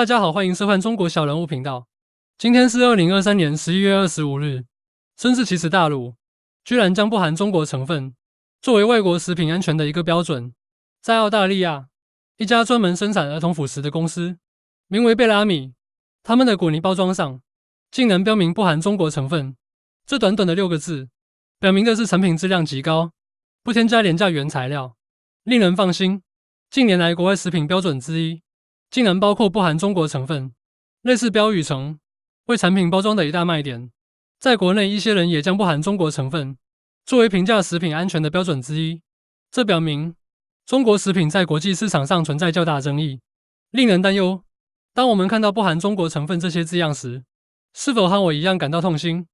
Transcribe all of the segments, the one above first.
大家好，欢迎收看中国小人物频道。今天是二零二三年十一月二十五日。真是奇耻大辱，居然将不含中国成分作为外国食品安全的一个标准。在澳大利亚，一家专门生产儿童辅食的公司，名为贝拉米，他们的果泥包装上竟然标明不含中国成分。这短短的六个字，表明的是产品质量极高，不添加廉价原材料，令人放心。近年来，国外食品标准之一。竟然包括不含中国成分，类似标语成为产品包装的一大卖点。在国内，一些人也将不含中国成分作为评价食品安全的标准之一。这表明中国食品在国际市场上存在较大争议，令人担忧。当我们看到不含中国成分这些字样时，是否和我一样感到痛心？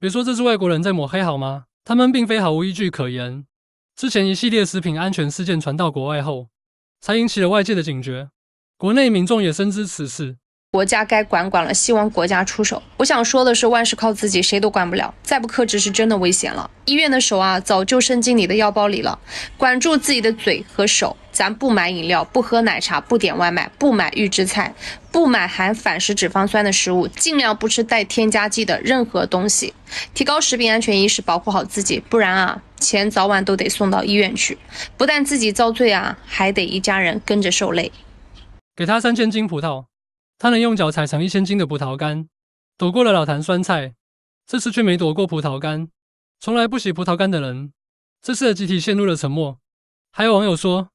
别说这是外国人在抹黑，好吗？他们并非毫无依据可言。之前一系列食品安全事件传到国外后，才引起了外界的警觉。国内民众也深知此事，国家该管管了，希望国家出手。我想说的是，万事靠自己，谁都管不了。再不克制，是真的危险了。医院的手啊，早就伸进你的腰包里了。管住自己的嘴和手，咱不买饮料，不喝奶茶，不点外卖，不买预制菜，不买含反式脂肪酸的食物，尽量不吃带添加剂的任何东西，提高食品安全意识，保护好自己。不然啊，钱早晚都得送到医院去，不但自己遭罪啊，还得一家人跟着受累。给他三千斤葡萄，他能用脚踩成一千斤的葡萄干，躲过了老坛酸菜，这次却没躲过葡萄干。从来不洗葡萄干的人，这次的集体陷入了沉默。还有网友说：“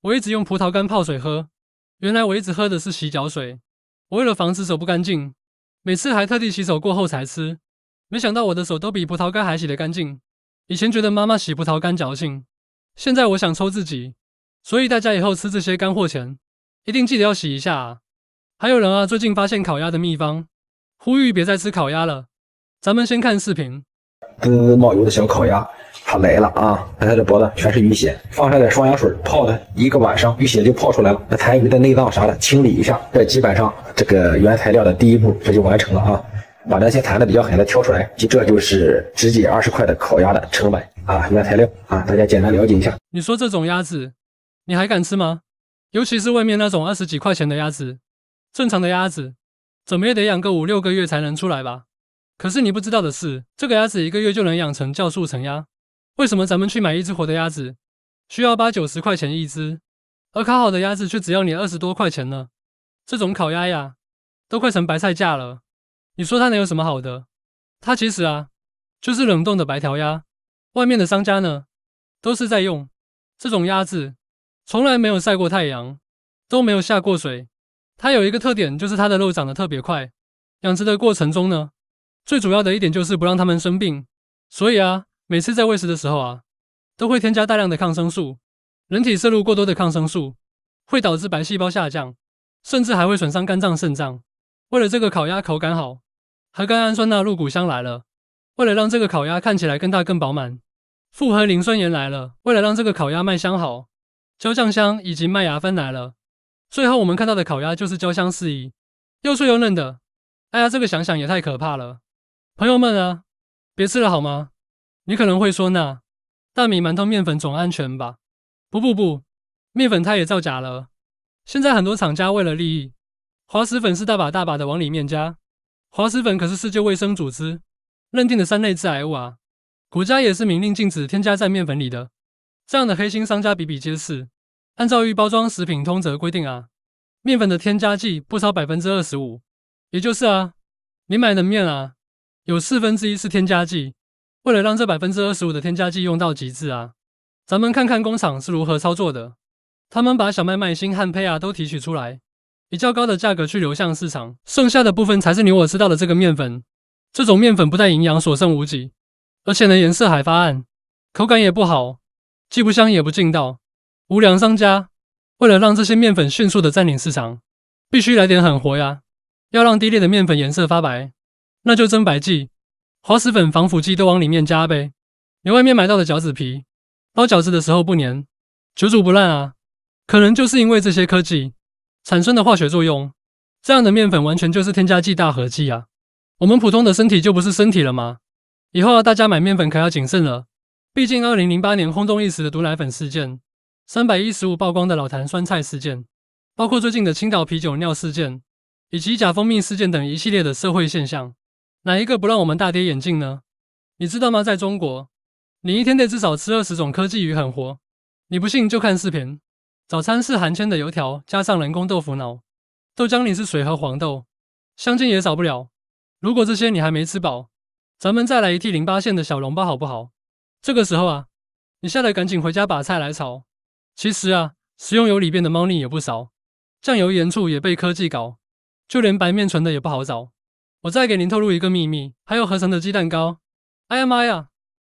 我一直用葡萄干泡水喝，原来我一直喝的是洗脚水。我为了防止手不干净，每次还特地洗手过后才吃。没想到我的手都比葡萄干还洗得干净。以前觉得妈妈洗葡萄干矫情，现在我想抽自己。所以大家以后吃这些干货前。”一定记得要洗一下。啊。还有人啊，最近发现烤鸭的秘方，呼吁别再吃烤鸭了。咱们先看视频。滋滋冒油的小烤鸭，它来了啊！看它这脖子全是淤血，放上点双氧水泡它一个晚上，淤血就泡出来了。那残余的内脏啥的清理一下，这基本上这个原材料的第一步这就完成了啊！把那些残的比较狠的挑出来，就这就是直接二十块的烤鸭的成本啊，原材料啊，大家简单了解一下。你说这种鸭子，你还敢吃吗？尤其是外面那种二十几块钱的鸭子，正常的鸭子怎么也得养个五六个月才能出来吧？可是你不知道的是，这个鸭子一个月就能养成酵素成鸭。为什么咱们去买一只活的鸭子，需要八九十块钱一只，而烤好的鸭子却只要你二十多块钱呢？这种烤鸭呀，都快成白菜价了。你说它能有什么好的？它其实啊，就是冷冻的白条鸭。外面的商家呢，都是在用这种鸭子。从来没有晒过太阳，都没有下过水。它有一个特点，就是它的肉长得特别快。养殖的过程中呢，最主要的一点就是不让它们生病。所以啊，每次在喂食的时候啊，都会添加大量的抗生素。人体摄入过多的抗生素，会导致白细胞下降，甚至还会损伤肝脏、肾脏。为了这个烤鸭口感好，核苷酸钠入骨香来了。为了让这个烤鸭看起来更大更饱满，复合磷酸盐来了。为了让这个烤鸭卖相好。焦酱香以及麦芽酚来了，最后我们看到的烤鸭就是焦香四溢，又脆又嫩的。哎呀，这个想想也太可怕了，朋友们啊，别吃了好吗？你可能会说，那大米、馒头、面粉总安全吧？不不不，面粉它也造假了。现在很多厂家为了利益，滑石粉是大把大把的往里面加。滑石粉可是世界卫生组织认定的三类致癌物啊，国家也是明令禁止添加在面粉里的。这样的黑心商家比比皆是。按照预包装食品通则规定啊，面粉的添加剂不超百分之二十五，也就是啊，你买的面啊，有四分之一是添加剂。为了让这百分之二十五的添加剂用到极致啊，咱们看看工厂是如何操作的。他们把小麦麦芯和胚啊都提取出来，以较高的价格去流向市场，剩下的部分才是你我吃到的这个面粉。这种面粉不但营养，所剩无几，而且呢颜色还发暗，口感也不好。既不香也不劲道，无良商家为了让这些面粉迅速的占领市场，必须来点狠活呀！要让低劣的面粉颜色发白，那就增白剂、滑石粉、防腐剂都往里面加呗。你外面买到的饺子皮，包饺子的时候不粘，久煮不烂啊，可能就是因为这些科技产生的化学作用。这样的面粉完全就是添加剂大合剂啊！我们普通的身体就不是身体了吗？以后大家买面粉可要谨慎了。毕竟，二零零八年轰动一时的毒奶粉事件，三百一十五曝光的老坛酸菜事件，包括最近的青岛啤酒尿事件，以及假蜂蜜事件等一系列的社会现象，哪一个不让我们大跌眼镜呢？你知道吗？在中国，你一天得至少吃二十种科技鱼，狠活！你不信就看视频。早餐是含铅的油条，加上人工豆腐脑，豆浆里是水和黄豆，香精也少不了。如果这些你还没吃饱，咱们再来一屉零八线的小笼包，好不好？这个时候啊，你吓得赶紧回家把菜来炒。其实啊，食用油里边的猫腻也不少，酱油、盐、醋也被科技搞，就连白面纯的也不好找。我再给您透露一个秘密，还有合成的鸡蛋糕。哎呀妈呀，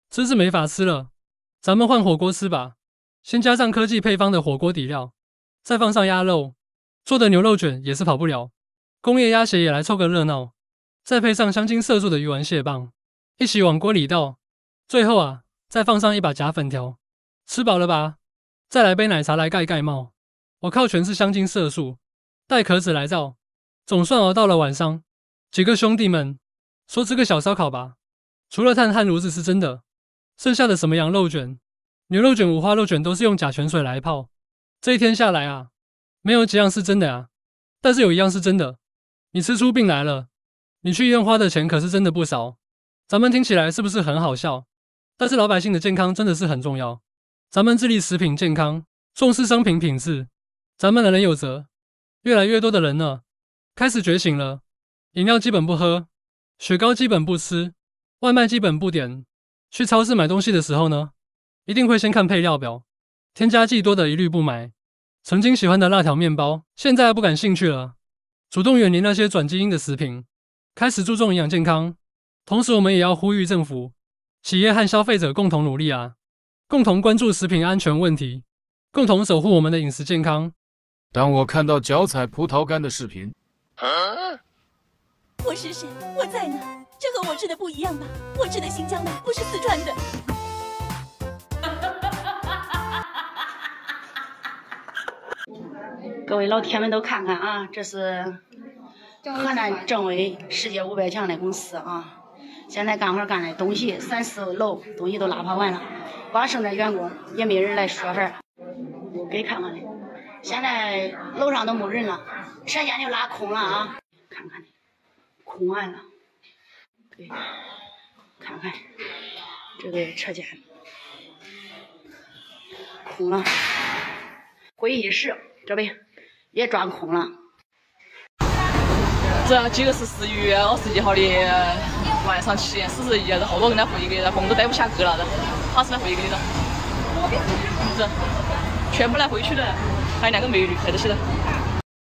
真是没法吃了。咱们换火锅吃吧，先加上科技配方的火锅底料，再放上鸭肉做的牛肉卷也是跑不了，工业鸭血也来凑个热闹，再配上香精色素的鱼丸蟹棒，一起往锅里倒。最后啊。再放上一把假粉条，吃饱了吧？再来杯奶茶来盖盖帽。我靠，全是香精色素，带壳子来造。总算熬到了晚上，几个兄弟们说吃个小烧烤吧。除了炭和炉子是真的，剩下的什么羊肉卷、牛肉卷、五花肉卷都是用甲醛水来泡。这一天下来啊，没有几样是真的啊。但是有一样是真的，你吃出病来了，你去医院花的钱可是真的不少。咱们听起来是不是很好笑？但是老百姓的健康真的是很重要。咱们致力食品健康，重视商品品质，咱们人人有责。越来越多的人呢，开始觉醒了，饮料基本不喝，雪糕基本不吃，外卖基本不点。去超市买东西的时候呢，一定会先看配料表，添加剂多的一律不买。曾经喜欢的辣条、面包，现在不感兴趣了，主动远离那些转基因的食品，开始注重营养健康。同时，我们也要呼吁政府。企业和消费者共同努力啊，共同关注食品安全问题，共同守护我们的饮食健康。当我看到脚踩葡萄干的视频，我是谁？我在哪？这和我吃的不一样吧？我吃的新疆的，不是四川的。各位老铁们都看看啊，这是河南政威世界五百强的公司啊。现在干活干的东西三四楼东西都拉跑完了，光剩这员工，也没人来说话。给看看现在楼上都没人了，车间就拉空了啊。看看空完了。对，看看这个车间空了。会议室这边也装空了。这个是十一月二十一号的。晚上七点四十一，然后好多人在回去我们都待不下去了，然后，他是来回去的，是全部来回去的，还有两个美女在这些的。